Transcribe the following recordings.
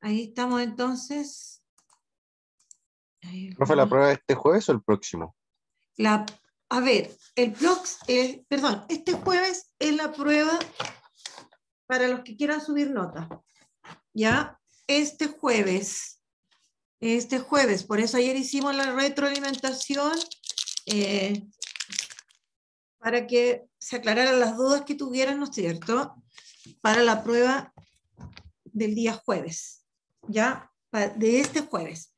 Ahí estamos entonces. ¿la prueba de este jueves o el próximo? La, a ver, el blogs, es perdón, este jueves es la prueba para los que quieran subir nota. ¿Ya? Este jueves, este jueves, por eso ayer hicimos la retroalimentación eh, para que se aclararan las dudas que tuvieran, ¿no es cierto? Para la prueba del día jueves, ¿ya? De este jueves.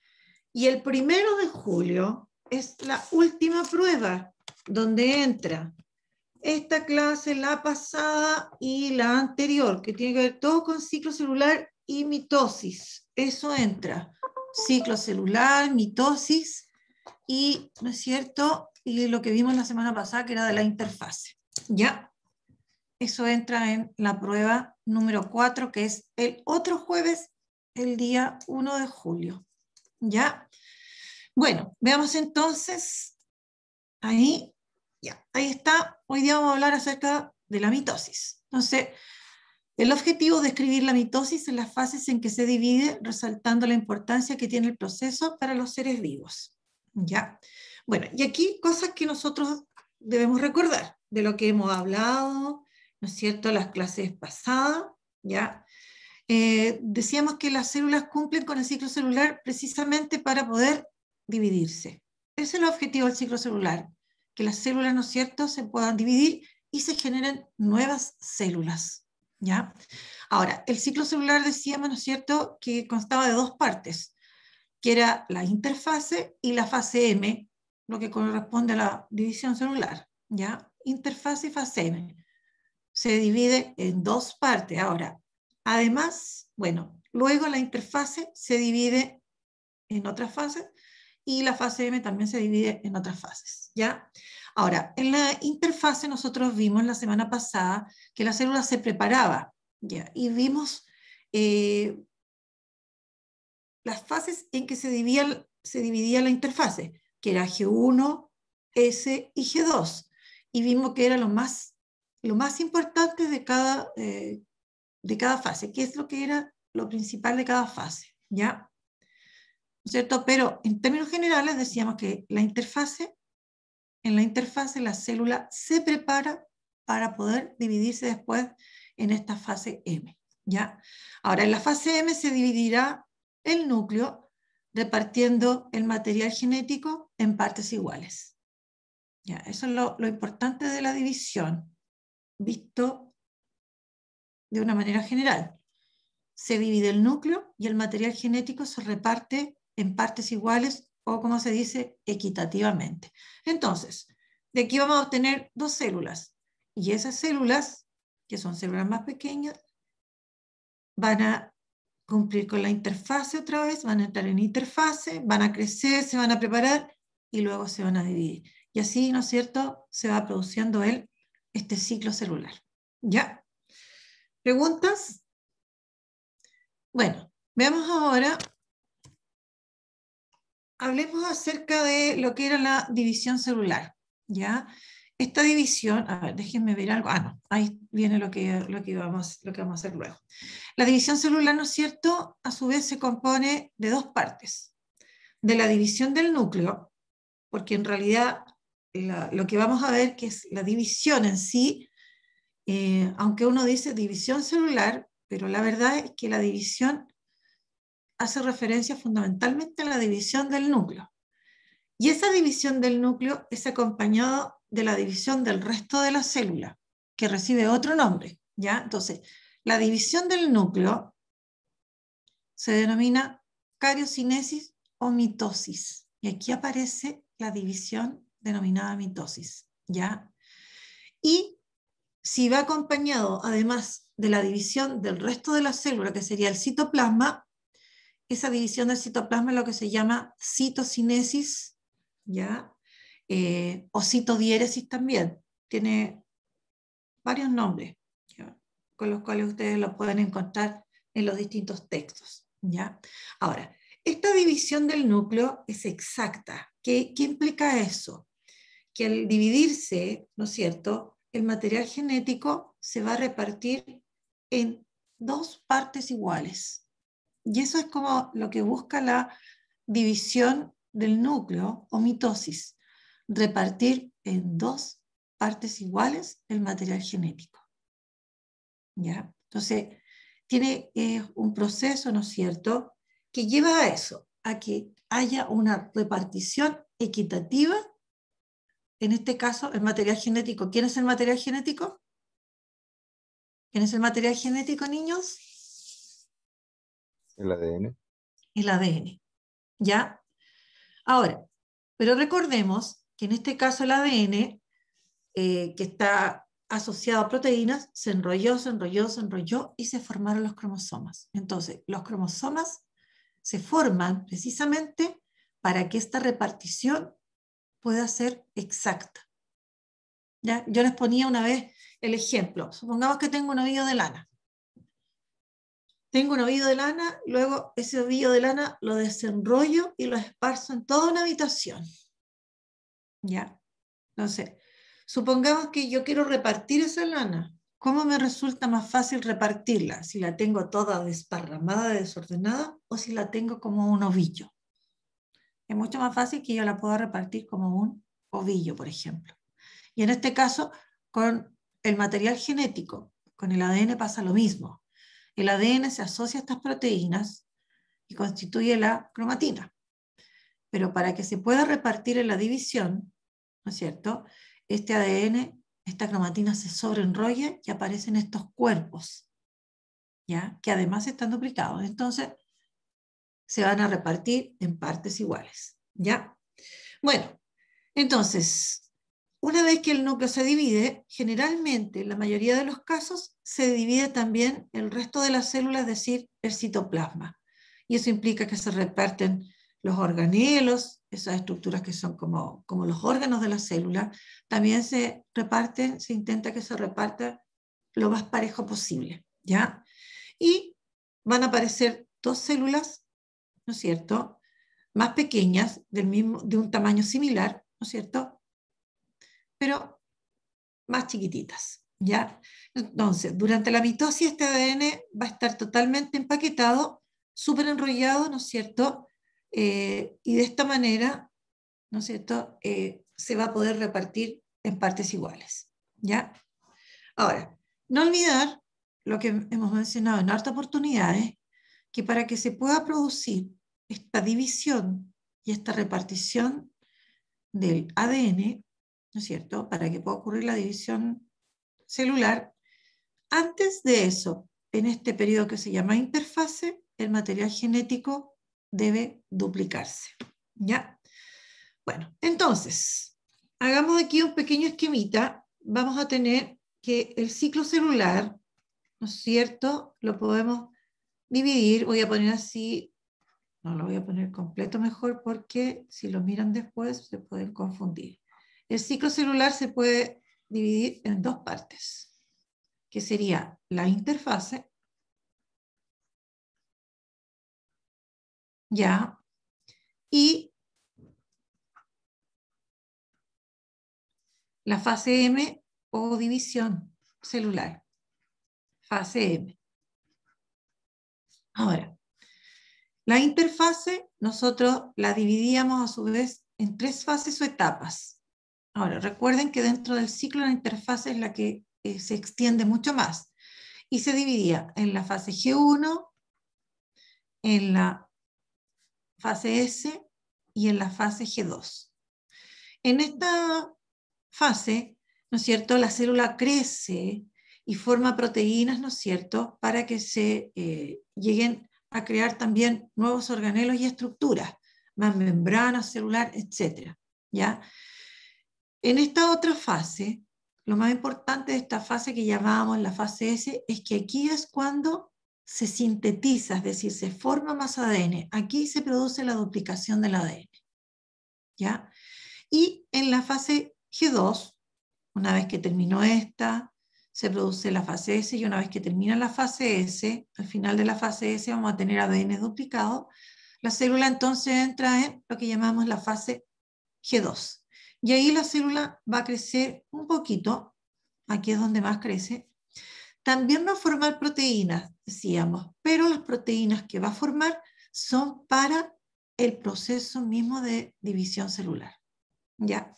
Y el primero de julio es la última prueba donde entra esta clase, la pasada y la anterior, que tiene que ver todo con ciclo celular y mitosis. Eso entra. Ciclo celular, mitosis y, ¿no es cierto? Y lo que vimos la semana pasada, que era de la interfase. ¿Ya? Eso entra en la prueba número 4, que es el otro jueves, el día 1 de julio. ¿Ya? Bueno, veamos entonces. Ahí, ya, ahí está. Hoy día vamos a hablar acerca de la mitosis. Entonces, el objetivo de describir la mitosis en las fases en que se divide, resaltando la importancia que tiene el proceso para los seres vivos. ¿Ya? Bueno, y aquí cosas que nosotros debemos recordar de lo que hemos hablado ¿no es cierto?, las clases pasadas, ¿ya? Eh, decíamos que las células cumplen con el ciclo celular precisamente para poder dividirse. Ese es el objetivo del ciclo celular, que las células, ¿no es cierto?, se puedan dividir y se generen nuevas células, ¿ya? Ahora, el ciclo celular decíamos, ¿no es cierto?, que constaba de dos partes, que era la interfase y la fase M, lo que corresponde a la división celular, ¿ya? Interfase y fase M se divide en dos partes. Ahora, además, bueno, luego la interfase se divide en otras fases y la fase M también se divide en otras fases, ¿ya? Ahora, en la interfase nosotros vimos la semana pasada que la célula se preparaba, ¿ya? Y vimos eh, las fases en que se dividía, se dividía la interfase, que era G1, S y G2. Y vimos que era lo más lo más importante de cada, eh, de cada fase, qué es lo que era lo principal de cada fase, ¿ya? cierto? Pero en términos generales decíamos que la interfase, en la interfase la célula se prepara para poder dividirse después en esta fase M, ¿ya? Ahora, en la fase M se dividirá el núcleo repartiendo el material genético en partes iguales. ¿Ya? Eso es lo, lo importante de la división, visto de una manera general. Se divide el núcleo y el material genético se reparte en partes iguales o, como se dice, equitativamente. Entonces, de aquí vamos a obtener dos células y esas células, que son células más pequeñas, van a cumplir con la interfase otra vez, van a entrar en interfase, van a crecer, se van a preparar y luego se van a dividir. Y así, ¿no es cierto?, se va produciendo el este ciclo celular. ¿Ya? ¿Preguntas? Bueno, veamos ahora, hablemos acerca de lo que era la división celular. ¿Ya? Esta división, a ver, déjenme ver algo. Ah, no, ahí viene lo que, lo que, vamos, lo que vamos a hacer luego. La división celular, ¿no es cierto? A su vez se compone de dos partes. De la división del núcleo, porque en realidad lo que vamos a ver, que es la división en sí, eh, aunque uno dice división celular, pero la verdad es que la división hace referencia fundamentalmente a la división del núcleo. Y esa división del núcleo es acompañada de la división del resto de la célula, que recibe otro nombre, ¿ya? Entonces, la división del núcleo se denomina cariocinesis o mitosis. Y aquí aparece la división denominada mitosis, ¿ya? Y si va acompañado, además de la división del resto de la célula, que sería el citoplasma, esa división del citoplasma es lo que se llama citocinesis, ¿ya? Eh, o citodiéresis también. Tiene varios nombres, con los cuales ustedes lo pueden encontrar en los distintos textos. ¿ya? Ahora, esta división del núcleo es exacta. ¿Qué, implica eso? que al dividirse, ¿no es cierto?, el material genético se va a repartir en dos partes iguales. Y eso es como lo que busca la división del núcleo o mitosis, repartir en dos partes iguales el material genético. ¿Ya? Entonces, tiene un proceso, ¿no es cierto?, que lleva a eso, a que haya una repartición equitativa en este caso, el material genético. ¿Quién es el material genético? ¿Quién es el material genético, niños? El ADN. El ADN. ¿Ya? Ahora, pero recordemos que en este caso el ADN, eh, que está asociado a proteínas, se enrolló, se enrolló, se enrolló y se formaron los cromosomas. Entonces, los cromosomas se forman precisamente para que esta repartición pueda ser exacta. Yo les ponía una vez el ejemplo. Supongamos que tengo un ovillo de lana. Tengo un ovillo de lana, luego ese ovillo de lana lo desenrollo y lo esparzo en toda una habitación. ¿Ya? Entonces, supongamos que yo quiero repartir esa lana. ¿Cómo me resulta más fácil repartirla? ¿Si la tengo toda desparramada, desordenada o si la tengo como un ovillo? es mucho más fácil que yo la pueda repartir como un ovillo, por ejemplo. Y en este caso, con el material genético, con el ADN pasa lo mismo. El ADN se asocia a estas proteínas y constituye la cromatina. Pero para que se pueda repartir en la división, ¿no es cierto? Este ADN, esta cromatina se sobreenrolla y aparecen estos cuerpos, ¿ya? Que además están duplicados. Entonces, se van a repartir en partes iguales. ¿Ya? Bueno, entonces, una vez que el núcleo se divide, generalmente, en la mayoría de los casos, se divide también el resto de las células, es decir, el citoplasma. Y eso implica que se reparten los organelos, esas estructuras que son como, como los órganos de la célula, también se reparten, se intenta que se reparta lo más parejo posible, ¿ya? Y van a aparecer dos células ¿no es cierto? Más pequeñas, del mismo, de un tamaño similar, ¿no es cierto? Pero más chiquititas, ¿ya? Entonces, durante la mitosis este ADN va a estar totalmente empaquetado, súper enrollado, ¿no es cierto? Eh, y de esta manera, ¿no es cierto? Eh, se va a poder repartir en partes iguales, ¿ya? Ahora, no olvidar lo que hemos mencionado en harta oportunidades, que para que se pueda producir esta división y esta repartición del ADN, ¿no es cierto?, para que pueda ocurrir la división celular. Antes de eso, en este periodo que se llama interfase, el material genético debe duplicarse. ¿Ya? Bueno, entonces, hagamos aquí un pequeño esquemita. Vamos a tener que el ciclo celular, ¿no es cierto?, lo podemos dividir, voy a poner así no lo voy a poner completo mejor porque si lo miran después se pueden confundir. El ciclo celular se puede dividir en dos partes, que sería la interfase, ya, y la fase M o división celular, fase M. Ahora, la interfase nosotros la dividíamos a su vez en tres fases o etapas. Ahora, recuerden que dentro del ciclo la interfase es la que eh, se extiende mucho más y se dividía en la fase G1, en la fase S y en la fase G2. En esta fase, ¿no es cierto?, la célula crece y forma proteínas, ¿no es cierto?, para que se eh, lleguen a crear también nuevos organelos y estructuras, más membrana celular, etc. En esta otra fase, lo más importante de esta fase que llamábamos la fase S es que aquí es cuando se sintetiza, es decir, se forma más ADN. Aquí se produce la duplicación del ADN. Y en la fase G2, una vez que terminó esta, se produce la fase S y una vez que termina la fase S, al final de la fase S vamos a tener ADN duplicado. La célula entonces entra en lo que llamamos la fase G2. Y ahí la célula va a crecer un poquito, aquí es donde más crece. También va a formar proteínas, decíamos, pero las proteínas que va a formar son para el proceso mismo de división celular. ¿Ya?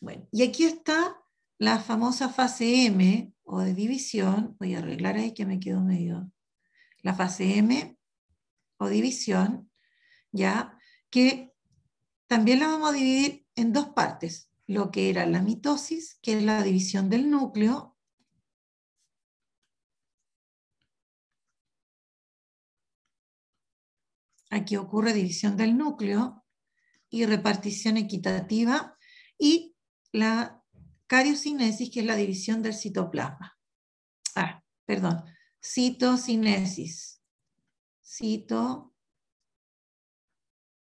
Bueno, y aquí está la famosa fase M, o de división, voy a arreglar ahí que me quedo medio, la fase M o división, ¿ya? Que también la vamos a dividir en dos partes, lo que era la mitosis, que es la división del núcleo, aquí ocurre división del núcleo y repartición equitativa, y la cariocinesis, que es la división del citoplasma. Ah, perdón, citocinesis. Cito,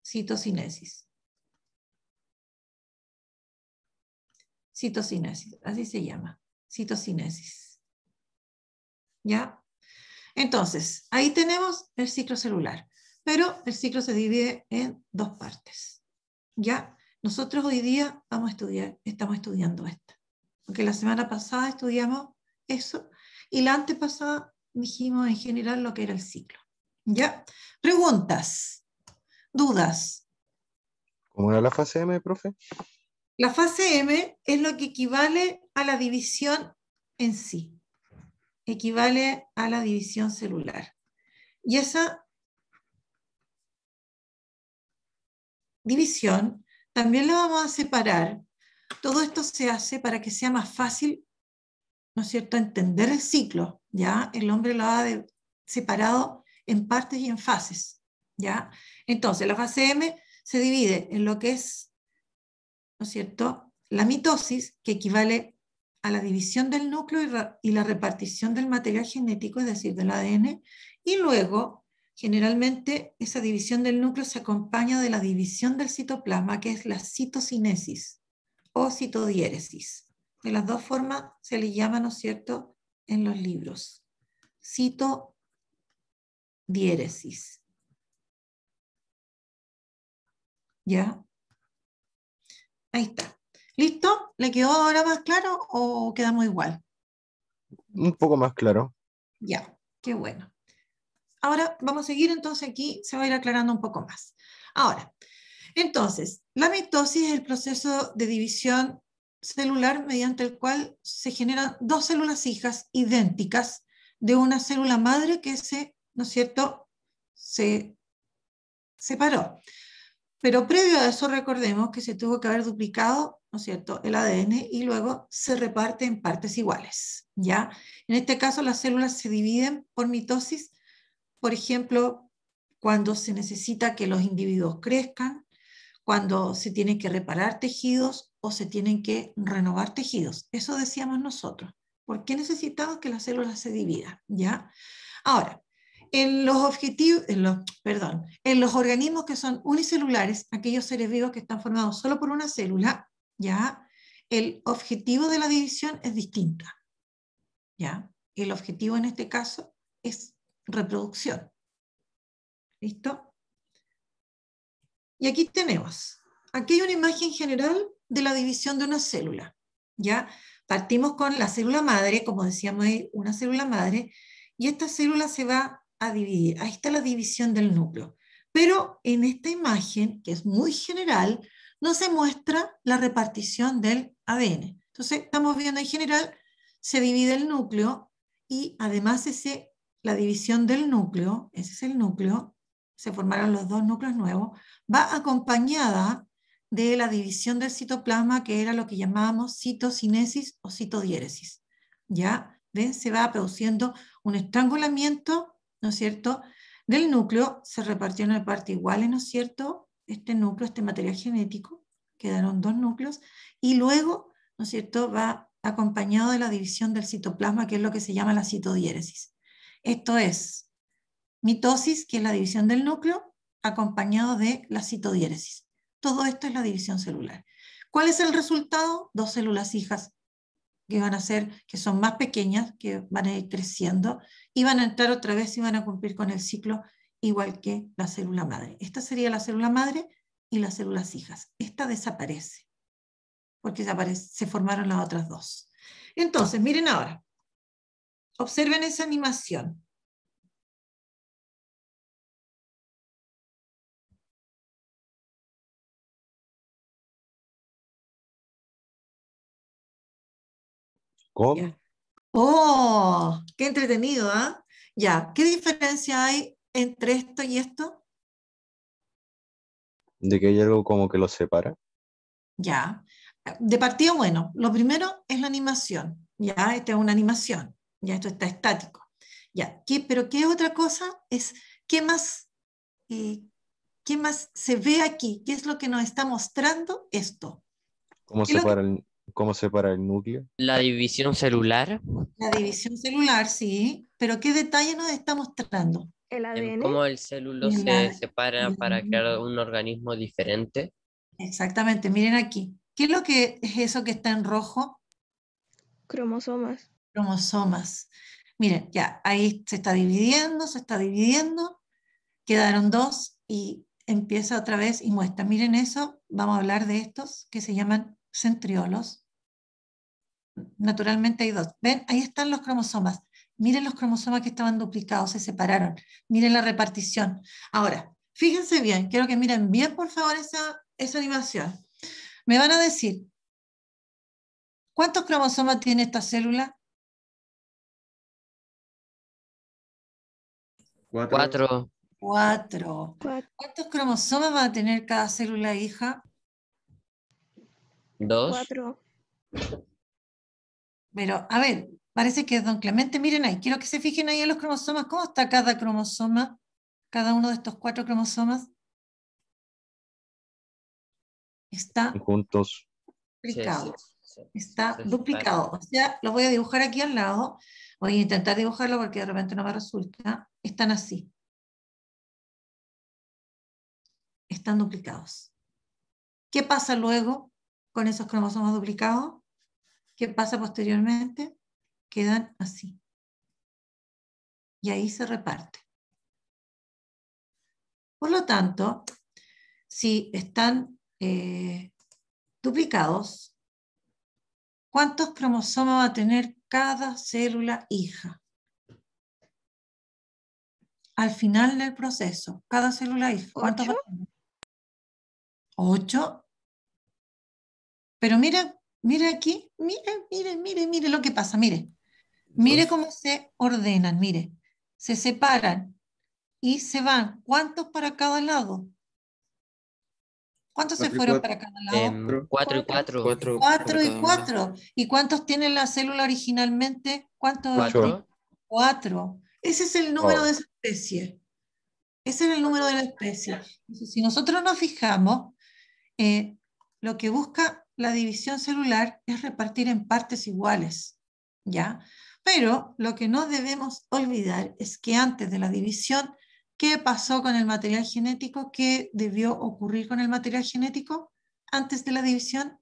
citocinesis. Citocinesis, así se llama, citocinesis. ¿Ya? Entonces, ahí tenemos el ciclo celular, pero el ciclo se divide en dos partes. ¿Ya? Nosotros hoy día vamos a estudiar, estamos estudiando esta. Porque la semana pasada estudiamos eso y la antepasada dijimos en general lo que era el ciclo. ¿Ya? Preguntas, dudas. ¿Cómo era la fase M, profe? La fase M es lo que equivale a la división en sí. Equivale a la división celular. Y esa división también lo vamos a separar. Todo esto se hace para que sea más fácil, ¿no es cierto?, entender el ciclo, ¿ya? El hombre lo ha separado en partes y en fases, ¿ya? Entonces, la fase M se divide en lo que es, ¿no es cierto?, la mitosis, que equivale a la división del núcleo y la repartición del material genético, es decir, del ADN, y luego Generalmente esa división del núcleo se acompaña de la división del citoplasma, que es la citocinesis o citodiéresis. De las dos formas se le llama, ¿no es cierto?, en los libros. Citodiéresis. ¿Ya? Ahí está. ¿Listo? ¿Le quedó ahora más claro o quedamos igual? Un poco más claro. Ya, qué bueno ahora vamos a seguir, entonces aquí se va a ir aclarando un poco más. Ahora, entonces, la mitosis es el proceso de división celular mediante el cual se generan dos células hijas idénticas de una célula madre que se, ¿no es cierto?, se separó. Pero previo a eso recordemos que se tuvo que haber duplicado, ¿no es cierto?, el ADN y luego se reparte en partes iguales, ¿ya? En este caso las células se dividen por mitosis por ejemplo, cuando se necesita que los individuos crezcan, cuando se tienen que reparar tejidos o se tienen que renovar tejidos. Eso decíamos nosotros. ¿Por qué necesitamos que las células se dividan? ¿Ya? Ahora, en los objetivos, los, perdón, en los organismos que son unicelulares, aquellos seres vivos que están formados solo por una célula, ¿ya? El objetivo de la división es distinto. ¿Ya? El objetivo en este caso es reproducción. ¿Listo? Y aquí tenemos, aquí hay una imagen general de la división de una célula. ¿ya? Partimos con la célula madre, como decíamos, una célula madre, y esta célula se va a dividir. Ahí está la división del núcleo. Pero en esta imagen, que es muy general, no se muestra la repartición del ADN. Entonces, estamos viendo en general, se divide el núcleo y además ese la división del núcleo, ese es el núcleo, se formaron los dos núcleos nuevos, va acompañada de la división del citoplasma, que era lo que llamábamos citocinesis o citodiéresis. ¿Ya? ¿Ven? Se va produciendo un estrangulamiento, ¿no es cierto?, del núcleo, se repartió en partes iguales, ¿no es cierto?, este núcleo, este material genético, quedaron dos núcleos, y luego, ¿no es cierto?, va acompañado de la división del citoplasma, que es lo que se llama la citodiéresis. Esto es mitosis, que es la división del núcleo, acompañado de la citodiéresis. Todo esto es la división celular. ¿Cuál es el resultado? Dos células hijas que van a ser, que son más pequeñas, que van a ir creciendo y van a entrar otra vez y van a cumplir con el ciclo igual que la célula madre. Esta sería la célula madre y las células hijas. Esta desaparece porque se, se formaron las otras dos. Entonces, miren ahora, Observen esa animación. ¿Cómo? Oh, qué entretenido, ¿ah? Ya, ¿qué diferencia hay entre esto y esto? De que hay algo como que lo separa. Ya. De partido, bueno, lo primero es la animación. Ya, esta es una animación. Ya esto está estático. Ya, ¿qué, pero ¿qué otra cosa es? ¿Qué más, eh, ¿Qué más se ve aquí? ¿Qué es lo que nos está mostrando esto? ¿Cómo separa, el, separa el núcleo? La división celular. La división celular, sí. Pero ¿qué detalle nos está mostrando? El ADN. Cómo el célulo se separa para crear un organismo diferente. Exactamente, miren aquí. ¿Qué es lo que es eso que está en rojo? Cromosomas cromosomas. Miren, ya, ahí se está dividiendo, se está dividiendo, quedaron dos y empieza otra vez y muestra. Miren eso, vamos a hablar de estos que se llaman centriolos. Naturalmente hay dos. ¿Ven? Ahí están los cromosomas. Miren los cromosomas que estaban duplicados, se separaron. Miren la repartición. Ahora, fíjense bien, quiero que miren bien por favor esa, animación. Me van a decir, ¿cuántos cromosomas tiene esta célula? Cuatro. Cuatro. ¿Cuántos cromosomas va a tener cada célula hija? Dos. Cuatro. Pero, a ver, parece que es don Clemente. Miren ahí, quiero que se fijen ahí en los cromosomas. ¿Cómo está cada cromosoma? Cada uno de estos cuatro cromosomas. Está. Juntos. Duplicado. está duplicado. O sea, lo voy a dibujar aquí al lado voy a intentar dibujarlo porque de repente no me resulta, están así. Están duplicados. ¿Qué pasa luego con esos cromosomas duplicados? ¿Qué pasa posteriormente? Quedan así. Y ahí se reparte. Por lo tanto, si están eh, duplicados, ¿Cuántos cromosomas va a tener cada célula hija? Al final del proceso, cada célula hija. ¿Cuántos ¿Ocho? Pero mira, mira aquí, mire, mire, mire, mire lo que pasa, mire. Mire cómo se ordenan, mire. Se separan y se van. ¿Cuántos para cada lado? ¿Cuántos se fueron para cada lado? cuatro y cuatro. Cuatro, y cuatro. ¿Y cuántos tienen la célula originalmente? ¿Cuántos? Cuatro. Cuatro. Ese es el número de esa especie. Ese es el número de la especie. si nosotros nos fijamos, eh, lo que busca la división celular es repartir en partes iguales, ¿ya? Pero lo que no debemos olvidar es que antes de la división ¿Qué pasó con el material genético? ¿Qué debió ocurrir con el material genético antes de la división?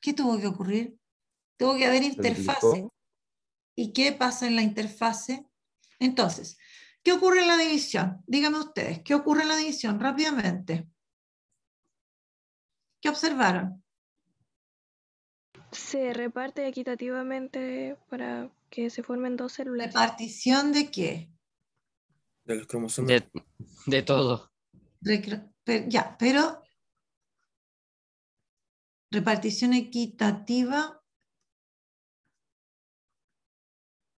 ¿Qué tuvo que ocurrir? Tuvo que haber interfase. ¿Y qué pasa en la interfase? Entonces, ¿qué ocurre en la división? Díganme ustedes, ¿qué ocurre en la división? Rápidamente. ¿Qué observaron? Se reparte equitativamente para que se formen dos células. ¿Repartición de qué? De los cromosomas. De, todo. ya, pero repartición equitativa,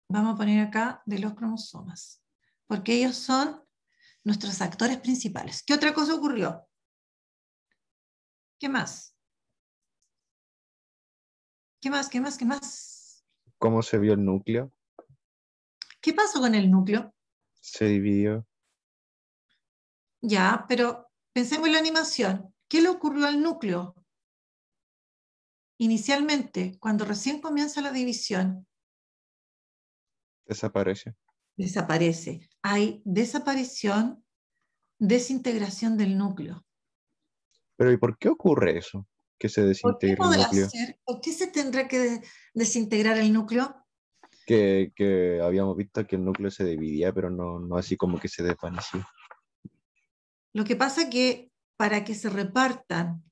vamos a poner acá, de los cromosomas, porque ellos son nuestros actores principales. ¿Qué otra cosa ocurrió? ¿Qué más? ¿Qué más? ¿Qué más? ¿Qué más? cómo se vio el núcleo. ¿Qué pasó con el núcleo? Se dividió. Ya, pero pensemos en la animación. ¿Qué le ocurrió al núcleo? Inicialmente, cuando recién comienza la división. Desaparece. Desaparece. Hay desaparición, desintegración del núcleo. Pero ¿y por qué ocurre eso? que se desintegre el núcleo. ¿Por qué se tendrá que desintegrar el núcleo? Que, que, habíamos visto que el núcleo se dividía, pero no, no así como que se desvaneció. Lo que pasa que para que se repartan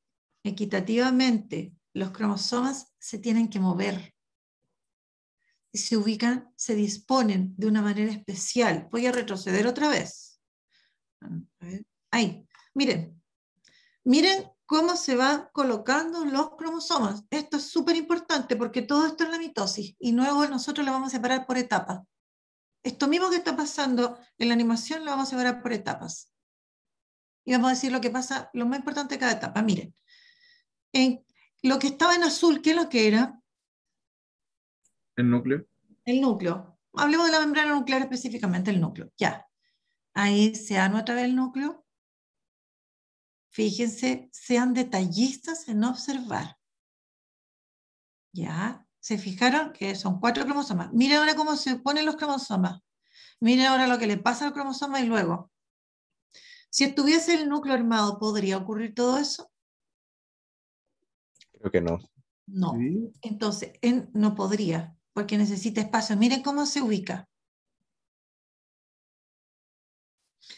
equitativamente los cromosomas se tienen que mover y se ubican, se disponen de una manera especial. Voy a retroceder otra vez. Ahí, miren, miren cómo se van colocando los cromosomas. Esto es súper importante porque todo esto es la mitosis y luego nosotros lo vamos a separar por etapas. Esto mismo que está pasando en la animación lo vamos a separar por etapas. Y vamos a decir lo que pasa, lo más importante de cada etapa. Miren, en lo que estaba en azul, ¿qué es lo que era? El núcleo. El núcleo. Hablemos de la membrana nuclear específicamente, el núcleo. Ya. Ahí se anota otra través el núcleo Fíjense, sean detallistas en observar. ¿Ya? ¿Se fijaron que son cuatro cromosomas? Miren ahora cómo se ponen los cromosomas. Miren ahora lo que le pasa al cromosoma y luego. Si estuviese el núcleo armado, ¿podría ocurrir todo eso? Creo que no. No. Entonces, no podría, porque necesita espacio. Miren cómo se ubica.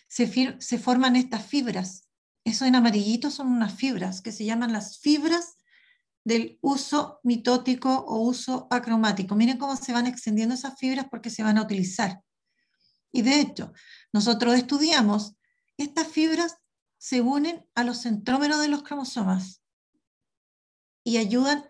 se forman estas fibras eso en amarillito son unas fibras que se llaman las fibras del uso mitótico o uso acromático. Miren cómo se van extendiendo esas fibras porque se van a utilizar. Y de hecho, nosotros estudiamos, estas fibras se unen a los centrómeros de los cromosomas y ayudan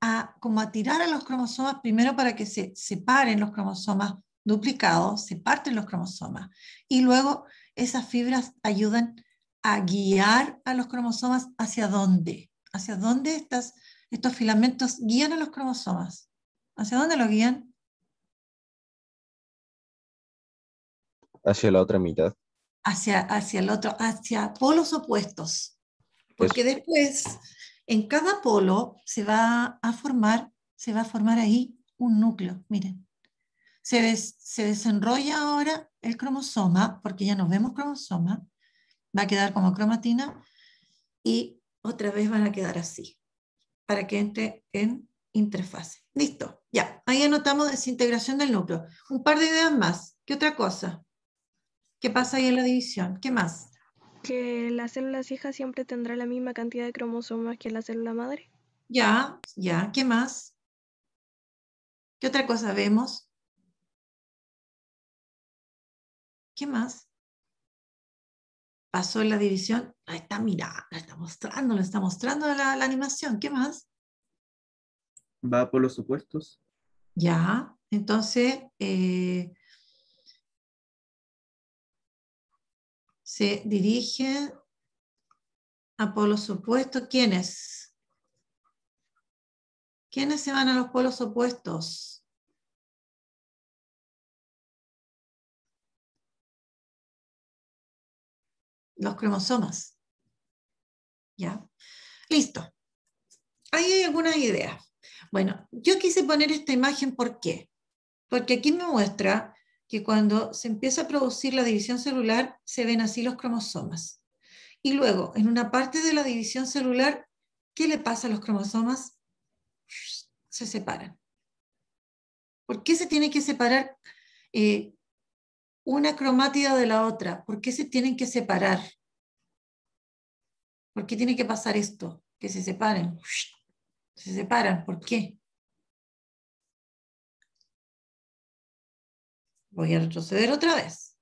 a, como a tirar a los cromosomas primero para que se separen los cromosomas duplicados, se parten los cromosomas y luego esas fibras ayudan a guiar a los cromosomas hacia dónde, hacia dónde estas, estos filamentos guían a los cromosomas. ¿Hacia dónde los guían? Hacia la otra mitad. Hacia, hacia el otro, hacia polos opuestos. Porque después, en cada polo se va a formar, se va a formar ahí un núcleo. Miren, se, se desenrolla ahora el cromosoma, porque ya nos vemos cromosoma, va a quedar como cromatina y otra vez van a quedar así, para que entre en interfase. Listo, ya, ahí anotamos desintegración del núcleo. Un par de ideas más. ¿Qué otra cosa? ¿Qué pasa ahí en la división? ¿Qué más? Que la célula hijas siempre tendrá la misma cantidad de cromosomas que la célula madre. Ya, ya, ¿qué más? ¿Qué otra cosa vemos? ¿Qué más? pasó la división, la está mirando, la está mostrando, la está mostrando la, animación. ¿Qué más? Va por los supuestos. Ya, entonces, eh, se dirige a polos opuestos. ¿Quiénes? ¿Quiénes se van a los polos opuestos? los cromosomas. ¿Ya? Listo. Ahí hay algunas ideas. Bueno, yo quise poner esta imagen, ¿por qué? Porque aquí me muestra que cuando se empieza a producir la división celular, se ven así los cromosomas. Y luego, en una parte de la división celular, ¿qué le pasa a los cromosomas? Se separan. ¿Por qué se tiene que separar eh, una cromátida de la otra? ¿Por qué se tienen que separar? ¿Por qué tiene que pasar esto? Que se separen. Se separan. ¿Por qué? Voy a retroceder otra vez.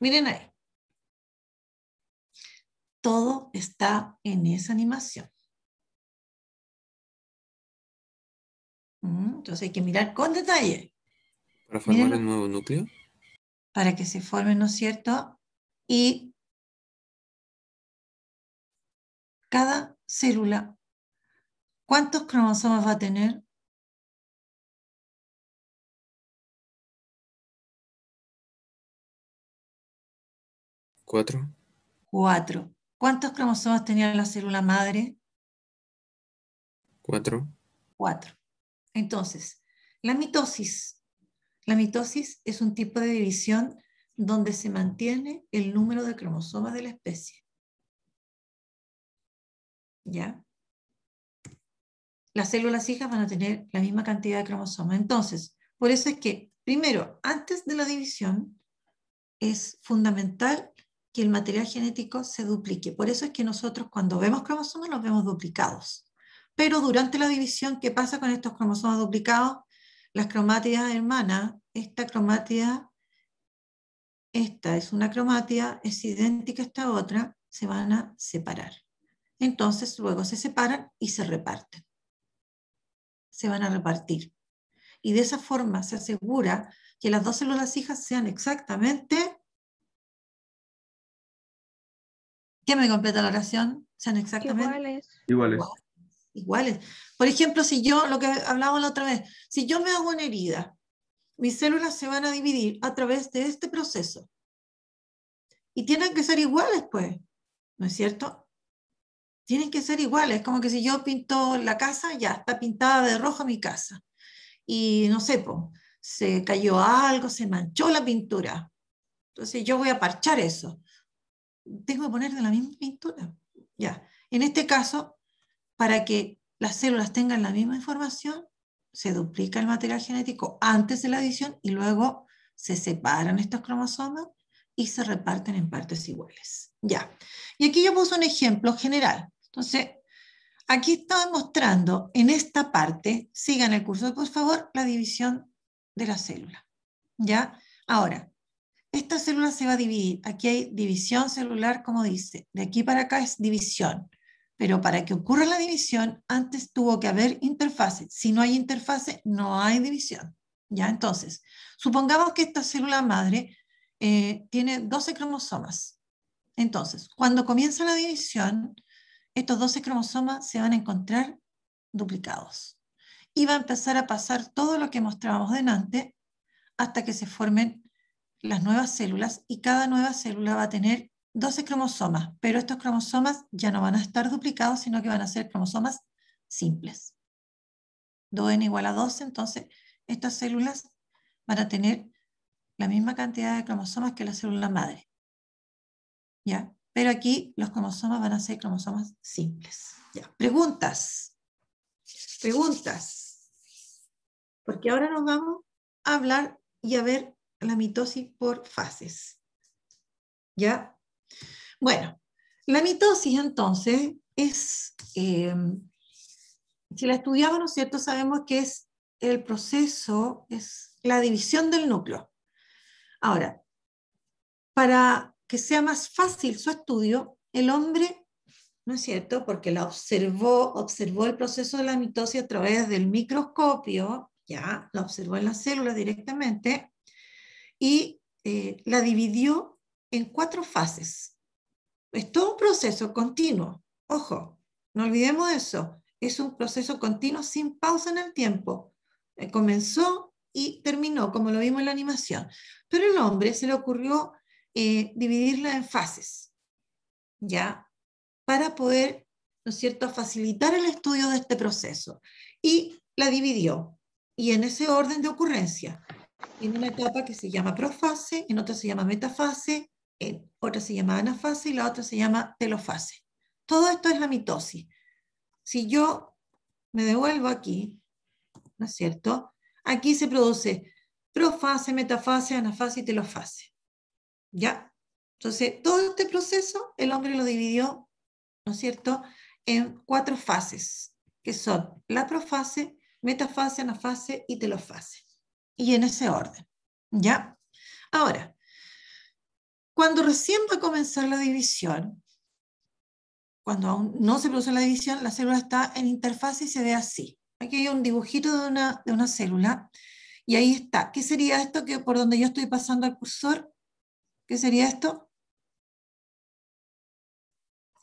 Miren ahí. Todo está en esa animación. Mm, entonces hay que mirar con detalle. ¿Para formar el nuevo núcleo? para que se formen, ¿no es cierto? Y cada célula, ¿cuántos cromosomas va a tener? Cuatro. Cuatro. ¿Cuántos cromosomas tenía la célula madre? Cuatro. Cuatro. Entonces, la mitosis la mitosis es un tipo de división donde se mantiene el número de cromosomas de la especie. ¿Ya? Las células hijas van a tener la misma cantidad de cromosomas. Entonces, por eso es que, primero, antes de la división, es fundamental que el material genético se duplique. Por eso es que nosotros cuando vemos cromosomas los vemos duplicados. Pero durante la división, ¿qué pasa con estos cromosomas duplicados? las cromátidas hermanas, esta cromátida, esta es una cromátida, es idéntica a esta otra, se van a separar. Entonces luego se separan y se reparten. Se van a repartir. Y de esa forma se asegura que las dos células hijas sean exactamente... ¿Qué me completa la oración? Sean exactamente iguales. iguales iguales. Por ejemplo, si yo, lo que hablábamos la otra vez, si yo me hago una herida, mis células se van a dividir a través de este proceso. Y tienen que ser iguales, pues, ¿no es cierto? Tienen que ser iguales, como que si yo pinto la casa, ya está pintada de rojo mi casa. Y no sé, pues, se cayó algo, se manchó la pintura. Entonces yo voy a parchar eso. Tengo que poner de la misma pintura. Ya. En este caso, para que las células tengan la misma información, se duplica el material genético antes de la división y luego se separan estos cromosomas y se reparten en partes iguales. Ya. Y aquí yo puse un ejemplo general. Entonces, aquí estaba mostrando en esta parte, sigan el curso, por favor, la división de la célula. Ya. Ahora, esta célula se va a dividir. Aquí hay división celular, como dice. De aquí para acá es división. Pero para que ocurra la división, antes tuvo que haber interfase. Si no hay interfase, no hay división. ¿Ya? Entonces, supongamos que esta célula madre eh, tiene 12 cromosomas. Entonces, cuando comienza la división, estos 12 cromosomas se van a encontrar duplicados. Y va a empezar a pasar todo lo que mostrábamos delante hasta que se formen las nuevas células y cada nueva célula va a tener 12 cromosomas, pero estos cromosomas ya no van a estar duplicados, sino que van a ser cromosomas simples. 2n igual a 12, entonces estas células van a tener la misma cantidad de cromosomas que la célula madre. ¿Ya? Pero aquí los cromosomas van a ser cromosomas simples. ¿Ya? Preguntas. Preguntas. Porque ahora nos vamos a hablar y a ver la mitosis por fases. ¿Ya? Bueno, la mitosis entonces es, eh, si la estudiamos, ¿no es cierto? Sabemos que es el proceso, es la división del núcleo. Ahora, para que sea más fácil su estudio, el hombre, ¿no es cierto? Porque la observó, observó el proceso de la mitosis a través del microscopio, ya la observó en las células directamente, y eh, la dividió en cuatro fases. Es todo un proceso continuo. Ojo, no olvidemos eso. Es un proceso continuo sin pausa en el tiempo. Eh, comenzó y terminó, como lo vimos en la animación. Pero el hombre se le ocurrió eh, dividirla en fases, ¿ya? Para poder, ¿no es cierto?, facilitar el estudio de este proceso. Y la dividió, y en ese orden de ocurrencia, en una etapa que se llama profase, en otra se llama metafase, eh, otra se llama anafase y la otra se llama telofase. Todo esto es la mitosis. Si yo me devuelvo aquí, ¿no es cierto? Aquí se produce profase, metafase, anafase y telofase. ¿Ya? Entonces, todo este proceso el hombre lo dividió, ¿no es cierto?, en cuatro fases, que son la profase, metafase, anafase y telofase. Y en ese orden. ¿Ya? Ahora, cuando recién va a comenzar la división, cuando aún no se produce la división, la célula está en interfase y se ve así. Aquí hay un dibujito de una, de una célula y ahí está. ¿Qué sería esto que por donde yo estoy pasando el cursor? ¿Qué sería esto?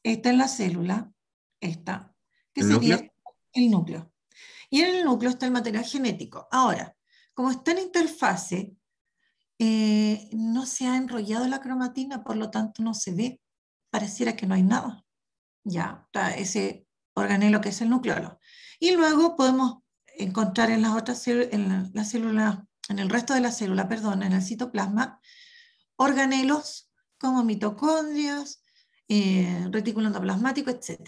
Esta es la célula, esta. ¿Qué sería el núcleo? Y en el núcleo está el material genético. Ahora, como está en interfase, eh, no se ha enrollado la cromatina, por lo tanto no se ve, pareciera que no hay nada. Ya, ese organelo que es el nucleolo. Y luego podemos encontrar en las otras en la, célula, en el resto de la célula, perdón, en el citoplasma, organelos como mitocondrias, eh, retículo endoplasmático, etc.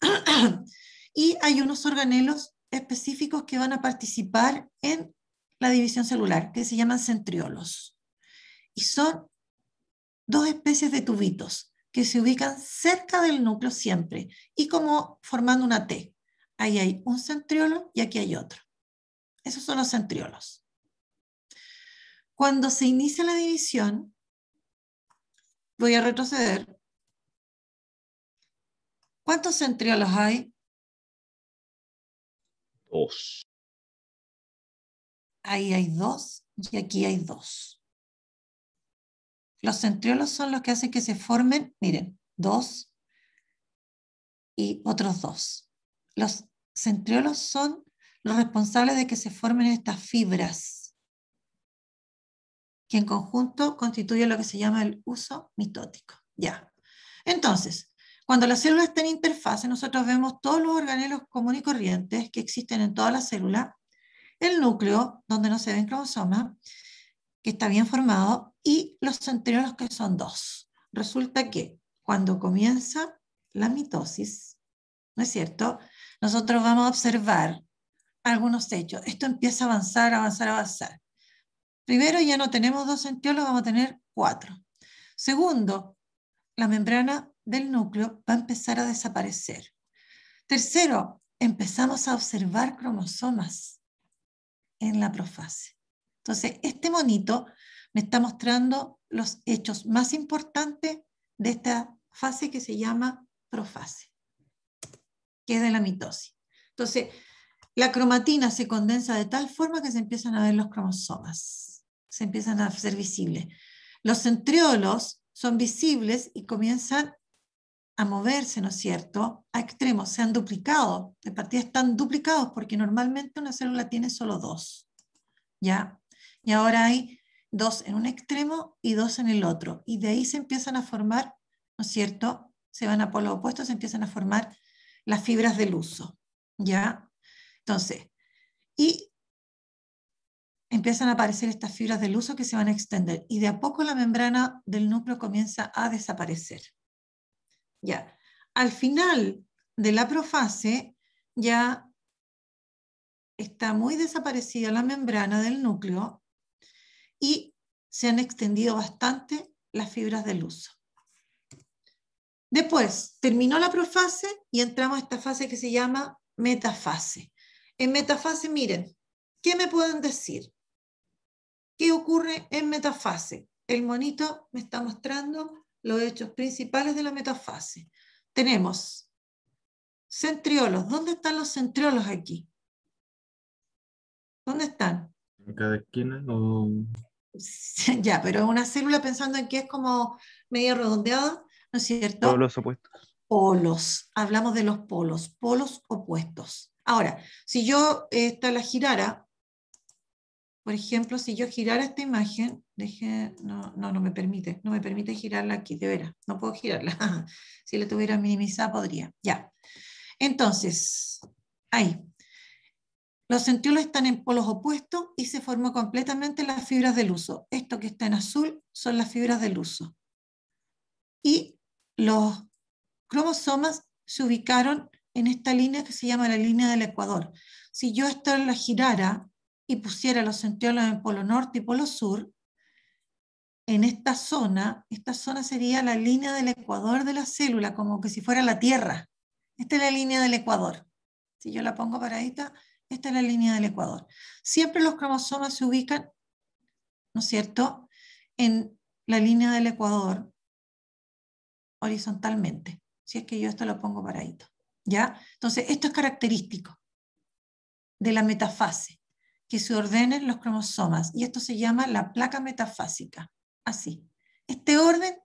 y hay unos organelos específicos que van a participar en la división celular, que se llaman centriolos. Y son dos especies de tubitos que se ubican cerca del núcleo siempre y como formando una T. Ahí hay un centriolo y aquí hay otro. Esos son los centriolos. Cuando se inicia la división, voy a retroceder. ¿Cuántos centriolos hay? Dos ahí hay dos y aquí hay dos. Los centriolos son los que hacen que se formen, miren, dos y otros dos. Los centriolos son los responsables de que se formen estas fibras, que en conjunto constituyen lo que se llama el uso mitótico. Ya. Entonces, cuando las células está en interfase, nosotros vemos todos los organelos comunes y corrientes que existen en toda la célula el núcleo, donde no se ven cromosomas, que está bien formado, y los centriolos, que son dos. Resulta que cuando comienza la mitosis, ¿no es cierto? Nosotros vamos a observar algunos hechos. Esto empieza a avanzar, avanzar, avanzar. Primero, ya no tenemos dos centriolos, vamos a tener cuatro. Segundo, la membrana del núcleo va a empezar a desaparecer. Tercero, empezamos a observar cromosomas en la profase. Entonces, este monito me está mostrando los hechos más importantes de esta fase que se llama profase, que es de la mitosis. Entonces, la cromatina se condensa de tal forma que se empiezan a ver los cromosomas, se empiezan a ser visibles. Los centriolos son visibles y comienzan a moverse, ¿no es cierto?, a extremos, se han duplicado, de partida están duplicados porque normalmente una célula tiene solo dos, ¿ya? Y ahora hay dos en un extremo y dos en el otro, y de ahí se empiezan a formar, ¿no es cierto?, se van a polos opuestos, se empiezan a formar las fibras del uso, ¿ya? Entonces, y empiezan a aparecer estas fibras del uso que se van a extender, y de a poco la membrana del núcleo comienza a desaparecer. Ya. Al final de la profase ya está muy desaparecida la membrana del núcleo y se han extendido bastante las fibras del uso. Después, terminó la profase y entramos a esta fase que se llama metafase. En metafase, miren, ¿qué me pueden decir? ¿Qué ocurre en metafase? El monito me está mostrando los hechos principales de la metafase. Tenemos centriolos. ¿Dónde están los centriolos aquí? ¿Dónde están? En cada esquina Ya, pero una célula pensando en que es como medio redondeada, ¿no es cierto? Polos opuestos. Polos. Hablamos de los polos, polos opuestos. Ahora, si yo eh, esta la girara por ejemplo, si yo girara esta imagen, deje, no, no, no me permite, no me permite girarla aquí, de veras, no puedo girarla. si la tuviera minimizada podría, ya. Entonces, ahí. Los centiolos están en polos opuestos y se formó completamente las fibras del uso. Esto que está en azul son las fibras del uso. Y los cromosomas se ubicaron en esta línea que se llama la línea del ecuador. Si yo esto la girara y pusiera los centíolos en polo norte y polo sur, en esta zona, esta zona sería la línea del ecuador de la célula, como que si fuera la Tierra. Esta es la línea del ecuador. Si yo la pongo paradita, esta es la línea del ecuador. Siempre los cromosomas se ubican, ¿no es cierto?, en la línea del ecuador horizontalmente. Si es que yo esto lo pongo paradito. ¿Ya? Entonces, esto es característico de la metafase que se ordenen los cromosomas. Y esto se llama la placa metafásica. Así. Este orden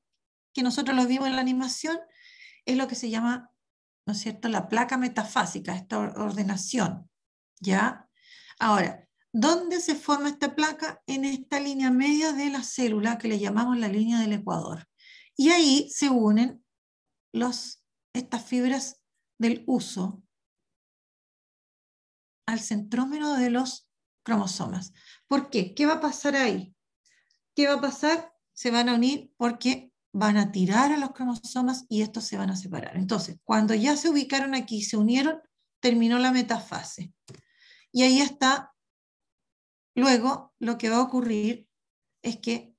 que nosotros lo vimos en la animación es lo que se llama, ¿no es cierto?, la placa metafásica, esta ordenación. ¿Ya? Ahora, ¿dónde se forma esta placa? En esta línea media de la célula que le llamamos la línea del ecuador. Y ahí se unen estas fibras del uso al centrómero de los cromosomas. ¿Por qué? ¿Qué va a pasar ahí? ¿Qué va a pasar? Se van a unir porque van a tirar a los cromosomas y estos se van a separar. Entonces, cuando ya se ubicaron aquí, se unieron, terminó la metafase. Y ahí está, luego lo que va a ocurrir es que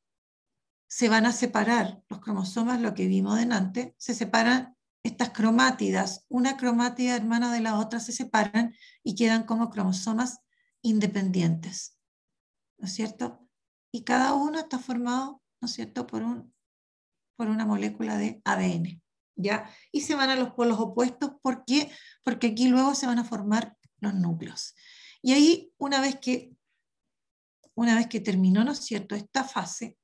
se van a separar los cromosomas, lo que vimos delante, se separan estas cromátidas, una cromátida hermana de la otra se separan y quedan como cromosomas independientes, ¿no es cierto? Y cada uno está formado, ¿no es cierto?, por, un, por una molécula de ADN, ¿ya? Y se van a los polos opuestos, ¿por qué? Porque aquí luego se van a formar los núcleos. Y ahí, una vez que, una vez que terminó, ¿no es cierto?, esta fase,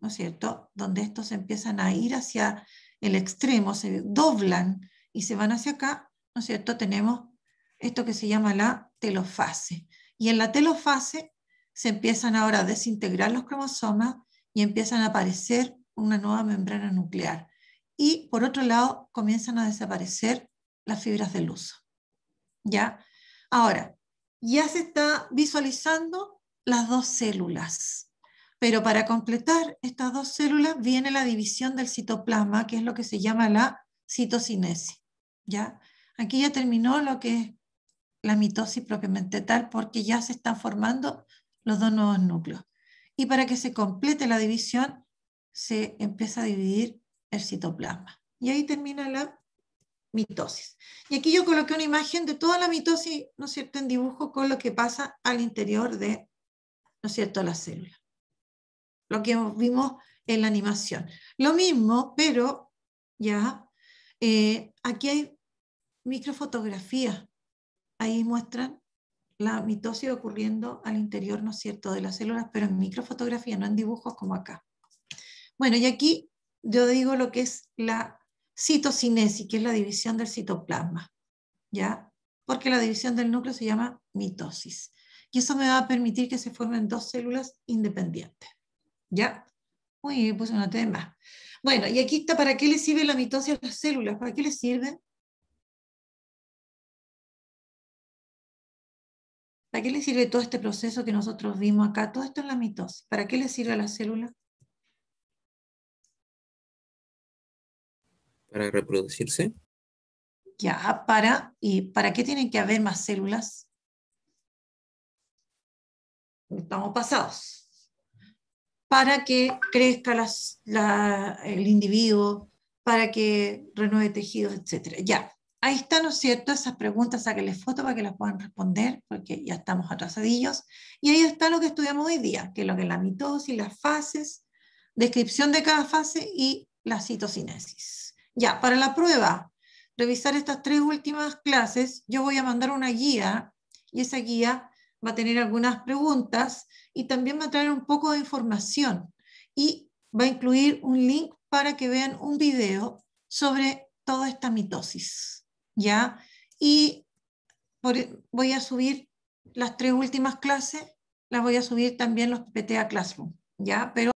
¿no es cierto?, donde estos empiezan a ir hacia el extremo, se doblan y se van hacia acá, ¿no es cierto?, tenemos esto que se llama la telofase. Y en la telofase se empiezan ahora a desintegrar los cromosomas y empiezan a aparecer una nueva membrana nuclear. Y por otro lado, comienzan a desaparecer las fibras del uso. ¿Ya? Ahora, ya se está visualizando las dos células. Pero para completar estas dos células viene la división del citoplasma, que es lo que se llama la citocinesis. ¿ya? Aquí ya terminó lo que es la mitosis propiamente tal, porque ya se están formando los dos nuevos núcleos. Y para que se complete la división, se empieza a dividir el citoplasma. Y ahí termina la mitosis. Y aquí yo coloqué una imagen de toda la mitosis, ¿no es cierto?, en dibujo con lo que pasa al interior de, ¿no es cierto?, la célula. Lo que vimos en la animación. Lo mismo, pero ya, eh, aquí hay microfotografías Ahí muestran la mitosis ocurriendo al interior, ¿no es cierto?, de las células, pero en microfotografía, no en dibujos como acá. Bueno, y aquí yo digo lo que es la citocinesis, que es la división del citoplasma, ¿ya? Porque la división del núcleo se llama mitosis. Y eso me va a permitir que se formen dos células independientes, ¿ya? Uy, puse una tema. Bueno, y aquí está, ¿para qué le sirve la mitosis a las células? ¿Para qué le sirve? ¿Para qué le sirve todo este proceso que nosotros vimos acá? Todo esto es la mitosis. ¿Para qué le sirve a la célula? Para reproducirse. Ya, para. ¿Y para qué tienen que haber más células? Estamos pasados. Para que crezca el individuo, para que renueve tejidos, etc. Ya. Ahí están, ¿no es cierto?, esas preguntas, sáquenle foto para que las puedan responder, porque ya estamos atrasadillos. Y ahí está lo que estudiamos hoy día, que es lo que es la mitosis, las fases, descripción de cada fase y la citocinesis. Ya, para la prueba, revisar estas tres últimas clases, yo voy a mandar una guía y esa guía va a tener algunas preguntas y también va a traer un poco de información y va a incluir un link para que vean un video sobre toda esta mitosis. ¿ya? Y e, voy a subir las tres últimas clases, las voy a subir también los PTA Classroom, ¿ya? Pero